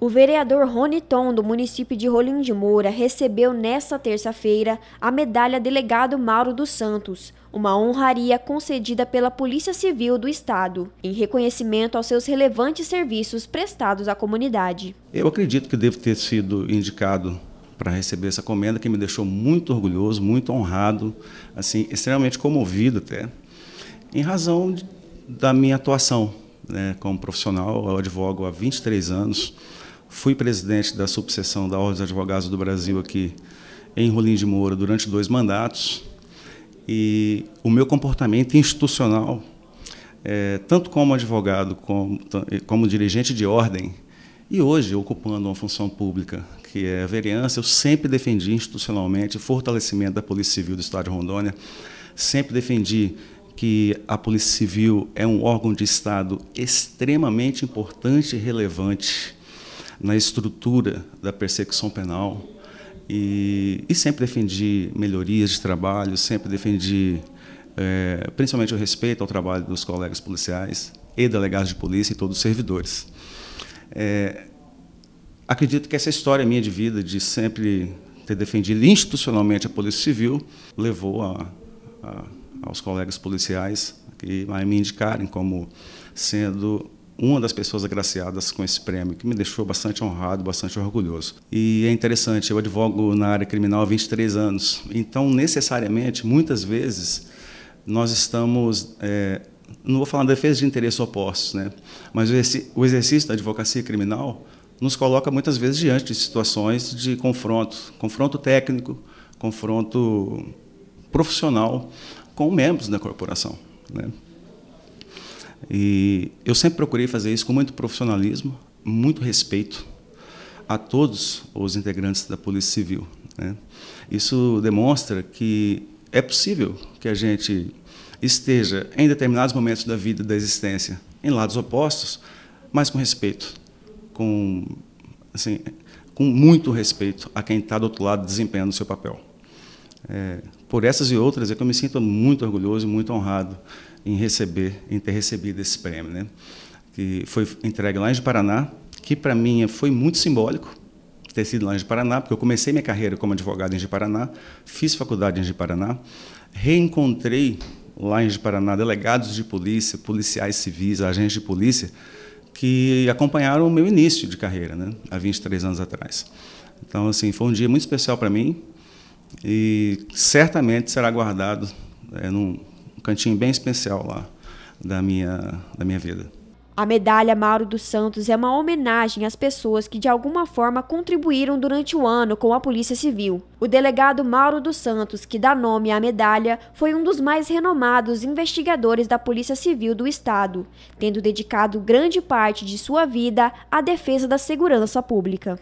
O vereador Rony Tom, do município de Rolim de Moura, recebeu nesta terça-feira a medalha Delegado Mauro dos Santos, uma honraria concedida pela Polícia Civil do Estado, em reconhecimento aos seus relevantes serviços prestados à comunidade. Eu acredito que devo ter sido indicado para receber essa comenda, que me deixou muito orgulhoso, muito honrado, assim, extremamente comovido até, em razão de, da minha atuação né, como profissional. Eu advogo há 23 anos Fui presidente da subseção da Ordem dos Advogados do Brasil aqui em Rolim de Moura durante dois mandatos. E o meu comportamento institucional, é, tanto como advogado, como, como dirigente de ordem, e hoje, ocupando uma função pública, que é a vereança, eu sempre defendi institucionalmente o fortalecimento da Polícia Civil do Estado de Rondônia, sempre defendi que a Polícia Civil é um órgão de Estado extremamente importante e relevante na estrutura da persecução penal e, e sempre defendi melhorias de trabalho, sempre defendi é, principalmente o respeito ao trabalho dos colegas policiais e delegados de polícia e todos os servidores. É, acredito que essa história minha de vida, de sempre ter defendido institucionalmente a Polícia Civil, levou a, a, aos colegas policiais que a me indicarem como sendo uma das pessoas agraciadas com esse prêmio, que me deixou bastante honrado, bastante orgulhoso. E é interessante, eu advogo na área criminal há 23 anos, então necessariamente, muitas vezes, nós estamos. É, não vou falar na defesa de interesses opostos, né? mas o exercício da advocacia criminal nos coloca muitas vezes diante de situações de confronto, confronto técnico, confronto profissional com membros da corporação. Né? E eu sempre procurei fazer isso com muito profissionalismo, muito respeito a todos os integrantes da Polícia Civil. Né? Isso demonstra que é possível que a gente esteja em determinados momentos da vida, da existência, em lados opostos, mas com respeito, com, assim, com muito respeito a quem está do outro lado desempenhando o seu papel. É, por essas e outras, é que eu me sinto muito orgulhoso e muito honrado em receber, em ter recebido esse prêmio, né? Que foi entregue lá em Paraná, que para mim foi muito simbólico ter sido lá em Paraná, porque eu comecei minha carreira como advogado em Paraná, fiz faculdade em Paraná, reencontrei lá em Paraná delegados de polícia, policiais civis, agentes de polícia que acompanharam o meu início de carreira, né? Há 23 anos atrás. Então, assim, foi um dia muito especial para mim, e certamente será guardado é, num cantinho bem especial lá da minha, da minha vida. A medalha Mauro dos Santos é uma homenagem às pessoas que de alguma forma contribuíram durante o ano com a Polícia Civil. O delegado Mauro dos Santos, que dá nome à medalha, foi um dos mais renomados investigadores da Polícia Civil do Estado, tendo dedicado grande parte de sua vida à defesa da segurança pública.